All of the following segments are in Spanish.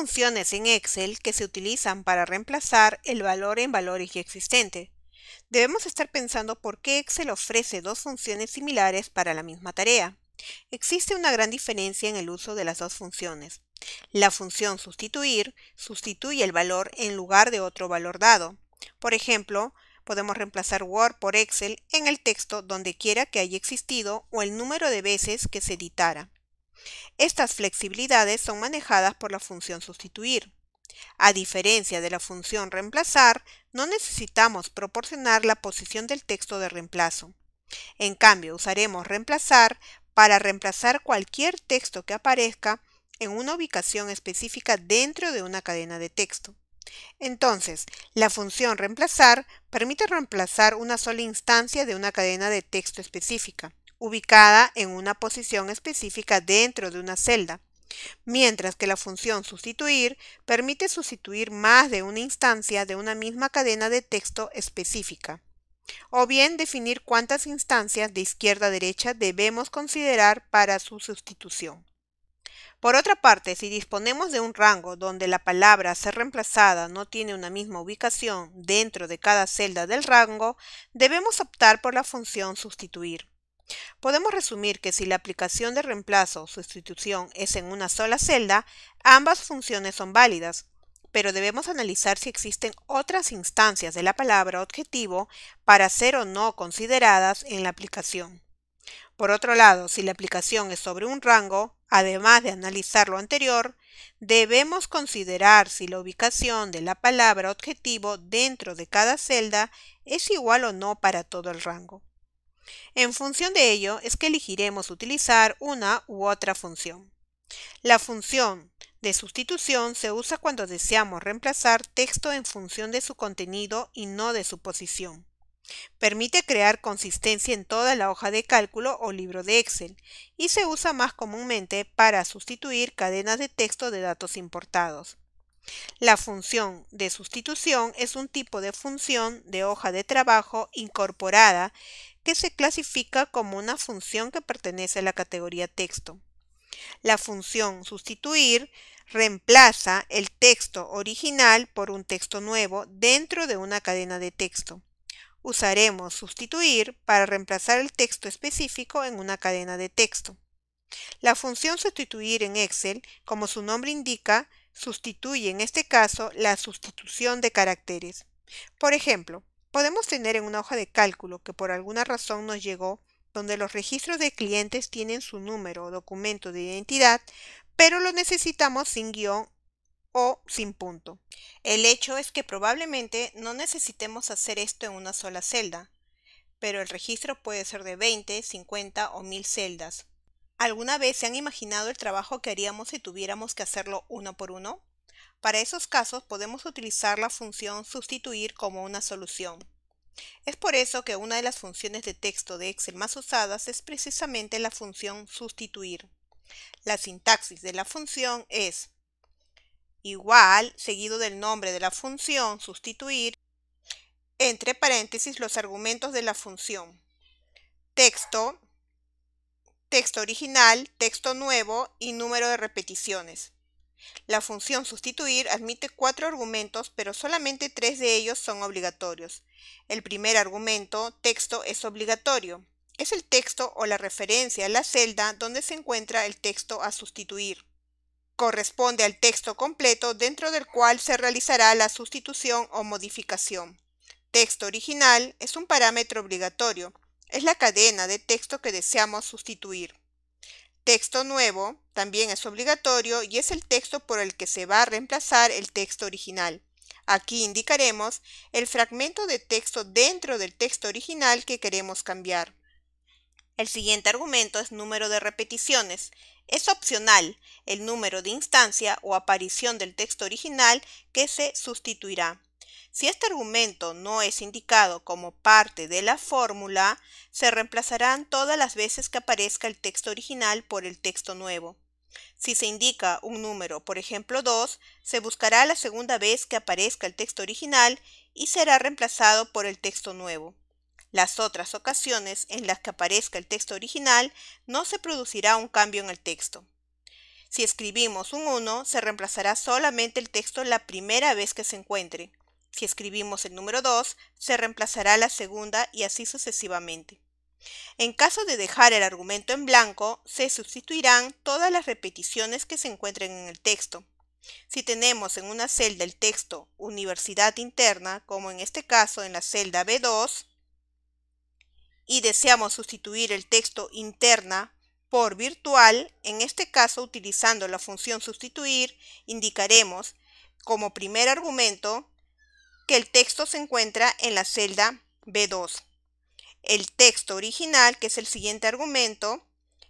funciones en Excel que se utilizan para reemplazar el valor en valores ya existente. Debemos estar pensando por qué Excel ofrece dos funciones similares para la misma tarea. Existe una gran diferencia en el uso de las dos funciones. La función sustituir sustituye el valor en lugar de otro valor dado. Por ejemplo, podemos reemplazar Word por Excel en el texto donde quiera que haya existido o el número de veces que se editara. Estas flexibilidades son manejadas por la función sustituir. A diferencia de la función reemplazar, no necesitamos proporcionar la posición del texto de reemplazo. En cambio, usaremos reemplazar para reemplazar cualquier texto que aparezca en una ubicación específica dentro de una cadena de texto. Entonces, la función reemplazar permite reemplazar una sola instancia de una cadena de texto específica ubicada en una posición específica dentro de una celda, mientras que la función sustituir permite sustituir más de una instancia de una misma cadena de texto específica, o bien definir cuántas instancias de izquierda a derecha debemos considerar para su sustitución. Por otra parte, si disponemos de un rango donde la palabra ser reemplazada no tiene una misma ubicación dentro de cada celda del rango, debemos optar por la función sustituir. Podemos resumir que si la aplicación de reemplazo o sustitución es en una sola celda, ambas funciones son válidas, pero debemos analizar si existen otras instancias de la palabra objetivo para ser o no consideradas en la aplicación. Por otro lado, si la aplicación es sobre un rango, además de analizar lo anterior, debemos considerar si la ubicación de la palabra objetivo dentro de cada celda es igual o no para todo el rango. En función de ello es que elegiremos utilizar una u otra función. La función de sustitución se usa cuando deseamos reemplazar texto en función de su contenido y no de su posición. Permite crear consistencia en toda la hoja de cálculo o libro de Excel y se usa más comúnmente para sustituir cadenas de texto de datos importados. La función de sustitución es un tipo de función de hoja de trabajo incorporada que se clasifica como una función que pertenece a la categoría texto. La función sustituir reemplaza el texto original por un texto nuevo dentro de una cadena de texto. Usaremos sustituir para reemplazar el texto específico en una cadena de texto. La función sustituir en Excel, como su nombre indica, sustituye en este caso la sustitución de caracteres. Por ejemplo, Podemos tener en una hoja de cálculo que por alguna razón nos llegó donde los registros de clientes tienen su número o documento de identidad, pero lo necesitamos sin guión o sin punto. El hecho es que probablemente no necesitemos hacer esto en una sola celda, pero el registro puede ser de 20, 50 o 1000 celdas. ¿Alguna vez se han imaginado el trabajo que haríamos si tuviéramos que hacerlo uno por uno? Para esos casos podemos utilizar la función sustituir como una solución. Es por eso que una de las funciones de texto de Excel más usadas es precisamente la función sustituir. La sintaxis de la función es igual seguido del nombre de la función sustituir, entre paréntesis los argumentos de la función, texto, texto original, texto nuevo y número de repeticiones. La función sustituir admite cuatro argumentos, pero solamente tres de ellos son obligatorios. El primer argumento, texto, es obligatorio. Es el texto o la referencia a la celda donde se encuentra el texto a sustituir. Corresponde al texto completo dentro del cual se realizará la sustitución o modificación. Texto original es un parámetro obligatorio. Es la cadena de texto que deseamos sustituir texto nuevo también es obligatorio y es el texto por el que se va a reemplazar el texto original. Aquí indicaremos el fragmento de texto dentro del texto original que queremos cambiar. El siguiente argumento es número de repeticiones. Es opcional el número de instancia o aparición del texto original que se sustituirá. Si este argumento no es indicado como parte de la fórmula, se reemplazarán todas las veces que aparezca el texto original por el texto nuevo. Si se indica un número, por ejemplo 2, se buscará la segunda vez que aparezca el texto original y será reemplazado por el texto nuevo. Las otras ocasiones en las que aparezca el texto original no se producirá un cambio en el texto. Si escribimos un 1, se reemplazará solamente el texto la primera vez que se encuentre. Si escribimos el número 2, se reemplazará la segunda y así sucesivamente. En caso de dejar el argumento en blanco, se sustituirán todas las repeticiones que se encuentren en el texto. Si tenemos en una celda el texto Universidad Interna, como en este caso en la celda B2, y deseamos sustituir el texto Interna por virtual, en este caso utilizando la función sustituir, indicaremos como primer argumento el texto se encuentra en la celda B2. El texto original, que es el siguiente argumento,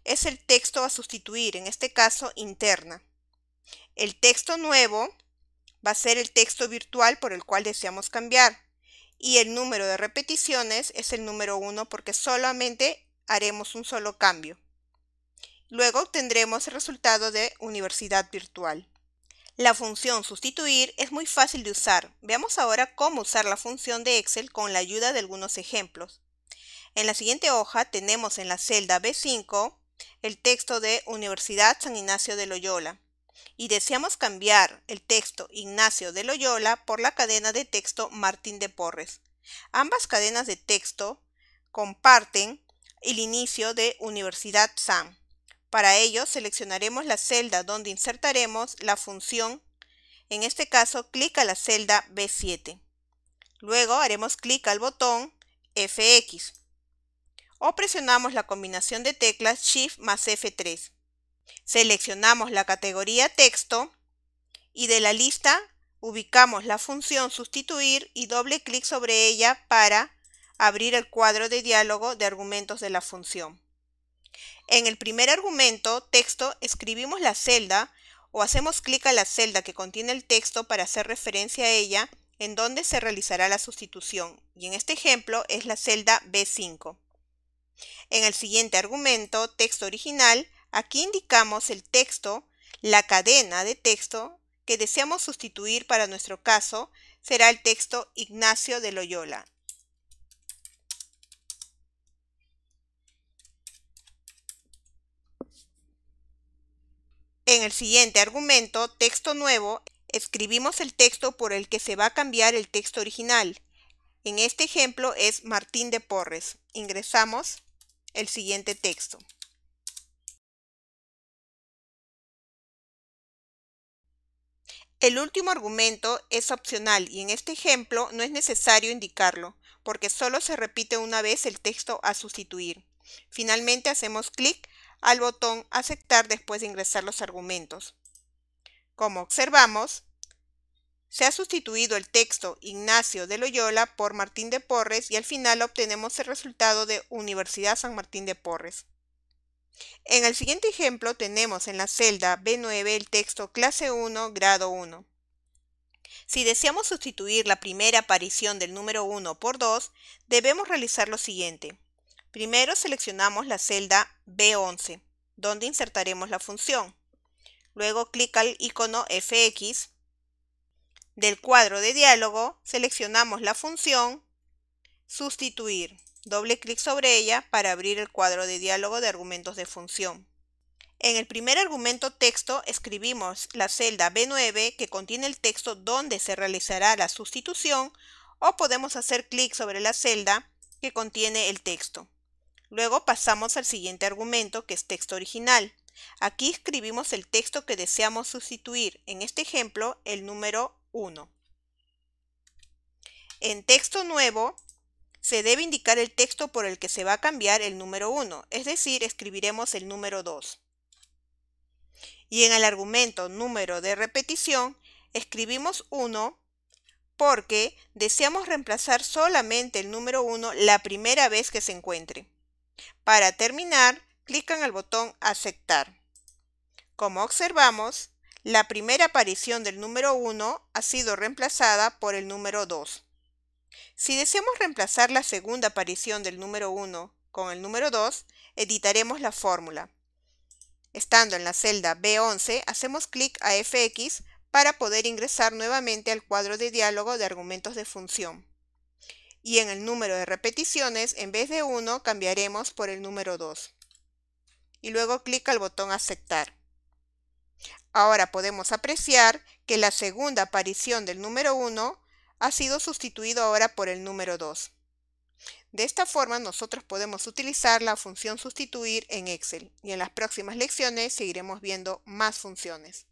es el texto a sustituir, en este caso interna. El texto nuevo va a ser el texto virtual por el cual deseamos cambiar. Y el número de repeticiones es el número 1 porque solamente haremos un solo cambio. Luego obtendremos el resultado de universidad virtual. La función sustituir es muy fácil de usar. Veamos ahora cómo usar la función de Excel con la ayuda de algunos ejemplos. En la siguiente hoja tenemos en la celda B5 el texto de Universidad San Ignacio de Loyola y deseamos cambiar el texto Ignacio de Loyola por la cadena de texto Martín de Porres. Ambas cadenas de texto comparten el inicio de Universidad San. Para ello, seleccionaremos la celda donde insertaremos la función. En este caso, clic a la celda B7. Luego haremos clic al botón FX o presionamos la combinación de teclas Shift más F3. Seleccionamos la categoría texto y de la lista ubicamos la función sustituir y doble clic sobre ella para abrir el cuadro de diálogo de argumentos de la función. En el primer argumento, texto, escribimos la celda o hacemos clic a la celda que contiene el texto para hacer referencia a ella en donde se realizará la sustitución y en este ejemplo es la celda B5. En el siguiente argumento, texto original, aquí indicamos el texto, la cadena de texto que deseamos sustituir para nuestro caso será el texto Ignacio de Loyola En el siguiente argumento, texto nuevo, escribimos el texto por el que se va a cambiar el texto original. En este ejemplo es Martín de Porres. Ingresamos el siguiente texto. El último argumento es opcional y en este ejemplo no es necesario indicarlo, porque solo se repite una vez el texto a sustituir. Finalmente hacemos clic al botón aceptar después de ingresar los argumentos. Como observamos, se ha sustituido el texto Ignacio de Loyola por Martín de Porres y al final obtenemos el resultado de Universidad San Martín de Porres. En el siguiente ejemplo tenemos en la celda B9 el texto clase 1, grado 1. Si deseamos sustituir la primera aparición del número 1 por 2, debemos realizar lo siguiente. Primero seleccionamos la celda B11, donde insertaremos la función. Luego clic al icono FX. Del cuadro de diálogo seleccionamos la función Sustituir. Doble clic sobre ella para abrir el cuadro de diálogo de argumentos de función. En el primer argumento texto escribimos la celda B9 que contiene el texto donde se realizará la sustitución o podemos hacer clic sobre la celda que contiene el texto. Luego pasamos al siguiente argumento que es texto original. Aquí escribimos el texto que deseamos sustituir, en este ejemplo el número 1. En texto nuevo se debe indicar el texto por el que se va a cambiar el número 1, es decir, escribiremos el número 2. Y en el argumento número de repetición escribimos 1 porque deseamos reemplazar solamente el número 1 la primera vez que se encuentre. Para terminar, clic en el botón Aceptar. Como observamos, la primera aparición del número 1 ha sido reemplazada por el número 2. Si deseamos reemplazar la segunda aparición del número 1 con el número 2, editaremos la fórmula. Estando en la celda B11, hacemos clic a FX para poder ingresar nuevamente al cuadro de diálogo de argumentos de función y en el número de repeticiones, en vez de 1, cambiaremos por el número 2. Y luego clic al botón aceptar. Ahora podemos apreciar que la segunda aparición del número 1 ha sido sustituido ahora por el número 2. De esta forma nosotros podemos utilizar la función sustituir en Excel y en las próximas lecciones seguiremos viendo más funciones.